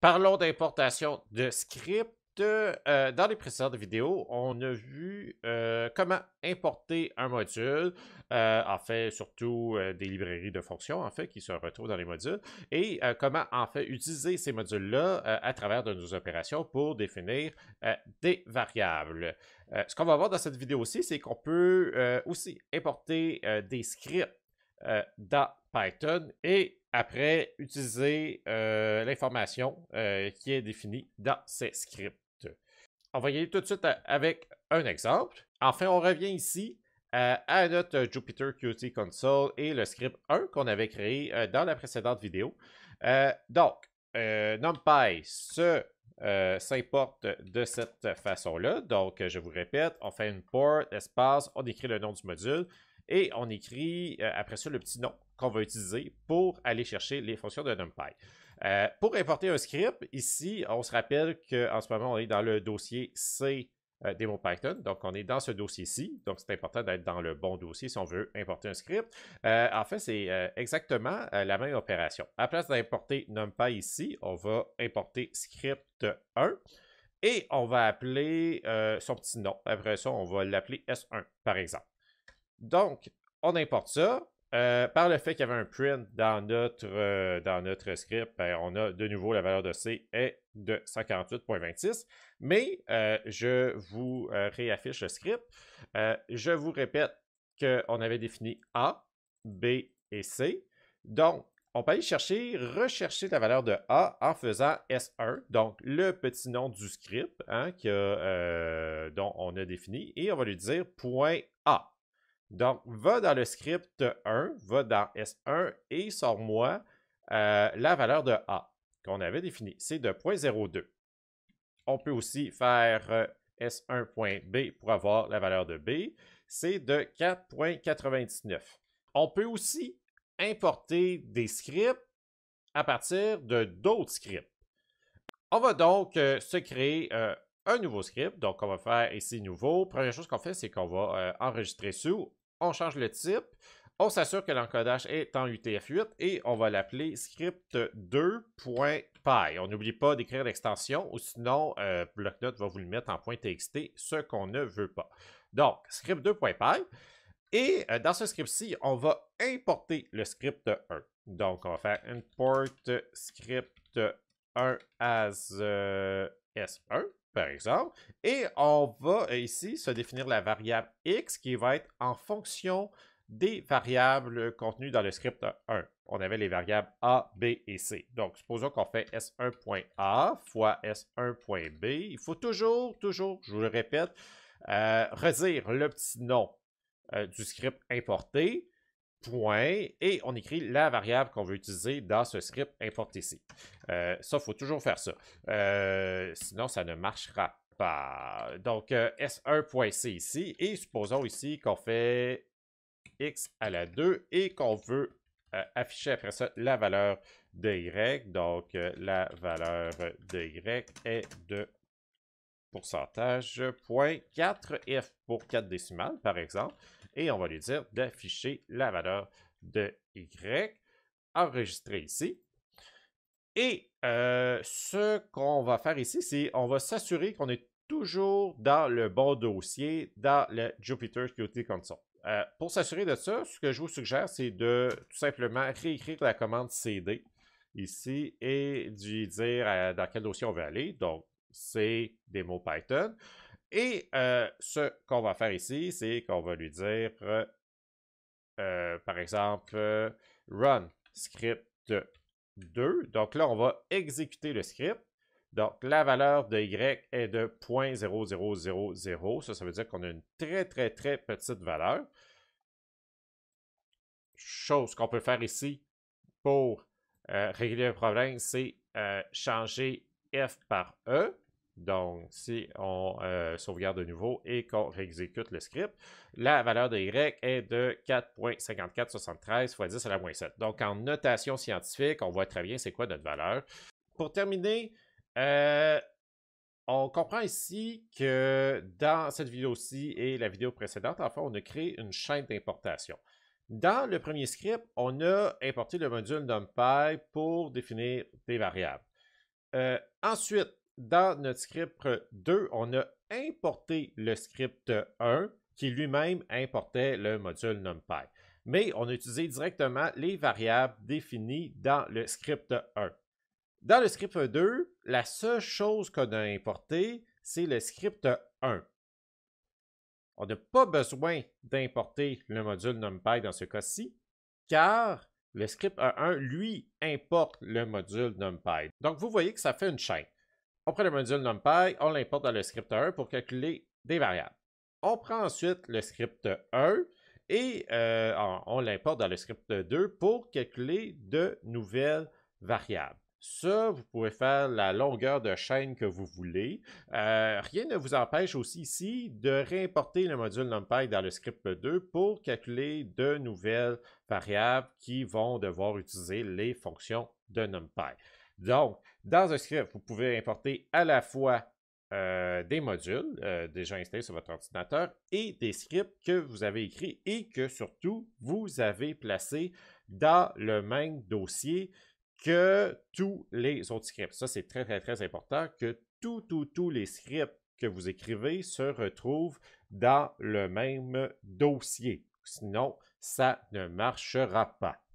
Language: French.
Parlons d'importation de scripts euh, dans les précédentes vidéos, on a vu euh, comment importer un module, euh, en fait, surtout des librairies de fonctions, en fait, qui se retrouvent dans les modules, et comment, en fait, utiliser ces modules-là à travers de nos opérations pour définir des variables. ce qu'on va voir dans cette vidéo aussi, c'est qu'on peut aussi importer des scripts dans Python et après utiliser euh, l'information euh, qui est définie dans ces scripts. On va y aller tout de suite euh, avec un exemple. Enfin, on revient ici à notre Jupyter Qt Console et le script 1 qu'on avait créé dans la précédente vidéo. donc, NumPy se s'importe de cette façon-là. Donc, je vous répète, on fait une port, espace, on écrit le nom du module et on écrit euh, après ça le petit nom qu'on va utiliser pour aller chercher les fonctions de NumPy. Euh, pour importer un script, ici, on se rappelle qu'en ce moment, on est dans le dossier C euh, Python. Donc, on est dans ce dossier-ci. Donc, c'est important d'être dans le bon dossier si on veut importer un script. en fait, c'est exactement la même opération. À place d'importer NumPy ici, on va importer script 1 et on va appeler son petit nom. Après ça, on va l'appeler S1, par exemple. Donc, on importe ça. Euh, par le fait qu'il y avait un print dans notre, euh, script, ben, on a de nouveau la valeur de C est de 148.26. Mais euh, je vous réaffiche le script. je vous répète qu'on avait défini A, B et C. Donc, on peut aller chercher, rechercher la valeur de A en faisant S1, donc le petit nom du script hein, dont on a défini, et on va lui dire point A. Donc, va dans le script 1, va dans S1 et sors-moi euh, la valeur de A qu'on avait définie. C'est de 0.02. On peut aussi faire euh, S1.B pour avoir la valeur de B. C'est de 4.99. On peut aussi importer des scripts à partir de d'autres scripts. On va donc euh, se créer un nouveau script. Donc, on va faire ici nouveau. Première chose qu'on fait, c'est qu'on va enregistrer sous on change le type, on s'assure que l'encodage est en UTF-8 et on va l'appeler script2.py. On n'oublie pas d'écrire l'extension ou sinon euh, BlockNote va vous le mettre en point .txt, ce qu'on ne veut pas. Donc, script2.py et euh, dans ce script-ci, on va importer le script 1. Donc, on va faire import script 1 as euh, S1 par exemple. Et on va euh, ici se définir la variable x qui va être en fonction des variables contenues dans le script 1. On avait les variables A, B et C. Donc, supposons qu'on fait S1.A fois S1.B. Il faut toujours, toujours, je vous le répète, euh, redire le petit nom euh, du script importé point, et on écrit la variable qu'on veut utiliser dans ce script import ici. Euh, ça, il faut toujours faire ça. Euh, sinon, ça ne marchera pas. Donc, euh, S1.c ici, et supposons ici qu'on fait x à la 2 et qu'on veut afficher après ça la valeur de y. Donc, la valeur de y est de pourcentage f pour 4 décimales, par exemple et on va lui dire d'afficher la valeur de Y enregistrée ici. Et euh, ce qu'on va faire ici, c'est on va s'assurer qu'on est toujours dans le bon dossier, dans le Jupyter Qt Console. Euh, pour s'assurer de ça, ce que je vous suggère, c'est de tout simplement réécrire la commande CD ici et lui dire euh, dans quel dossier on veut aller. Donc, c'est démo Python. Et euh, ce qu'on va faire ici, c'est qu'on va lui dire, euh, par exemple, run script 2. Donc là, on va exécuter le script. Donc, la valeur de Y est de 0.0000. Ça, ça veut dire qu'on a une très, très, très petite valeur. Chose qu'on peut faire ici pour euh, régler le problème, c'est changer F par E. Donc, si on euh, sauvegarde de nouveau et qu'on réexécute le script, la valeur de Y est de 4.5473 fois 10 à la moins 7. Donc, en notation scientifique, on voit très bien c'est quoi notre valeur. Pour terminer, euh, on comprend ici que dans cette vidéo-ci et la vidéo précédente, enfin, on a créé une chaîne d'importation. Dans le premier script, on a importé le module NumPy pour définir des variables. Euh, ensuite, dans notre script 2, on a importé le script 1 qui lui-même importait le module NumPy. Mais on a utilisé directement les variables définies dans le script 1. Dans le script 2, la seule chose qu'on a importée, c'est le script 1. On n'a pas besoin d'importer le module NumPy dans ce cas-ci, car le script 1 lui, importe le module NumPy. Donc, vous voyez que ça fait une chaîne. On prend le module NumPy, on l'importe dans le script 1 pour calculer des variables. On prend ensuite le script 1 et euh, on, l'importe dans le script 2 pour calculer de nouvelles variables. Ça, vous pouvez faire la longueur de chaîne que vous voulez. Euh, rien ne vous empêche aussi ici de réimporter le module NumPy dans le script 2 pour calculer de nouvelles variables qui vont devoir utiliser les fonctions de NumPy. Donc, dans un script, vous pouvez importer à la fois euh, des modules euh, déjà installés sur votre ordinateur et des scripts que vous avez écrits et que surtout vous avez placés dans le même dossier que tous les autres scripts. Ça, c'est très, très, très important que tous, tous, tous les scripts que vous écrivez se retrouvent dans le même dossier. Sinon, ça ne marchera pas.